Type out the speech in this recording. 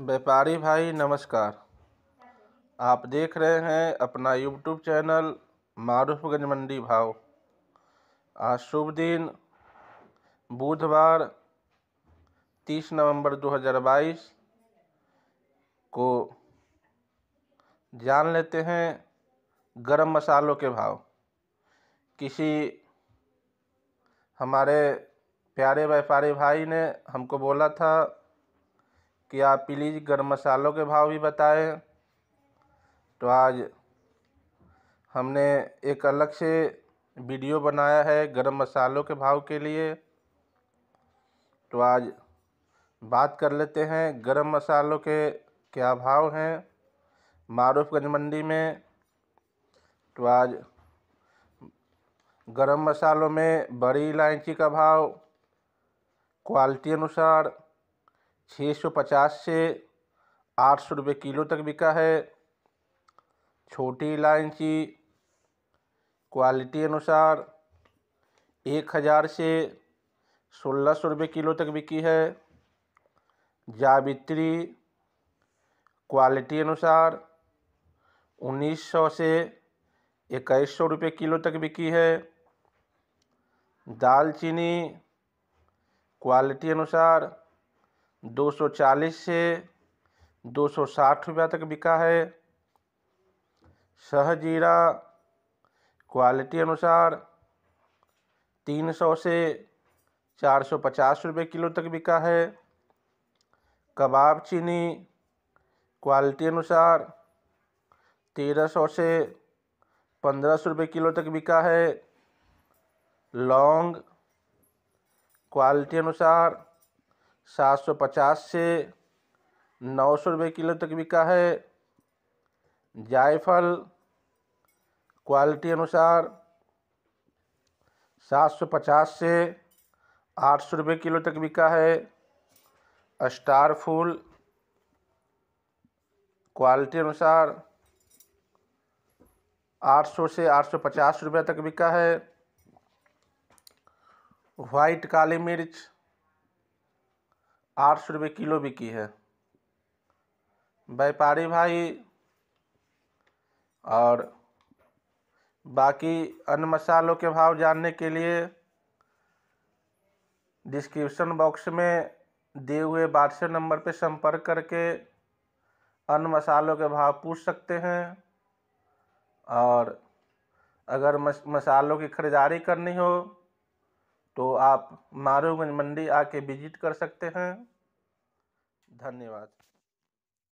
व्यापारी भाई नमस्कार आप देख रहे हैं अपना यूट्यूब चैनल मारूफगंज मंडी भाव आज शुभ दिन बुधवार 30 नवंबर 2022 को जान लेते हैं गरम मसालों के भाव किसी हमारे प्यारे व्यापारी भाई ने हमको बोला था कि आप प्लीज़ गर्म मसालों के भाव भी बताएं तो आज हमने एक अलग से वीडियो बनाया है गर्म मसालों के भाव के लिए तो आज बात कर लेते हैं गर्म मसालों के क्या भाव हैं मारूफगंज मंडी में तो आज गरम मसालों में बड़ी इलायची का भाव क्वालिटी अनुसार छः सौ पचास से आठ सौ रुपये किलो तक बिका है छोटी इलायची क्वालिटी अनुसार एक हज़ार से सोलह सौ रुपये किलो तक बिकी है जावित्री क्वालिटी अनुसार उन्नीस सौ से इक्कीस सौ रुपये किलो तक बिकी है दालचीनी क्वालिटी अनुसार 240 से 260 रुपया तक बिका है सहजीरा क्वालिटी अनुसार 300 से 450 रुपये किलो तक बिका है कबाब चीनी क्वालिटी अनुसार 1300 से 1500 रुपये किलो तक बिका है लौंग क्वालिटी अनुसार सात सौ पचास से नौ सौ रुपये किलो तक बिका है जायफल क्वालिटी अनुसार सात सौ पचास से आठ सौ रुपये किलो तक बिका है स्टार फूल क्वालिटी अनुसार आठ सौ से आठ सौ पचास रुपये तक बिका है वाइट काली मिर्च आठ सौ रुपये किलो बिकी है व्यापारी भाई और बाकी अन्य मसालों के भाव जानने के लिए डिस्क्रिप्शन बॉक्स में दिए हुए व्हाट्सएप नंबर पर संपर्क करके अन्य मसालों के भाव पूछ सकते हैं और अगर मस, मसालों की खरीदारी करनी हो तो आप मारूगंज मंडी आके विजिट कर सकते हैं धन्यवाद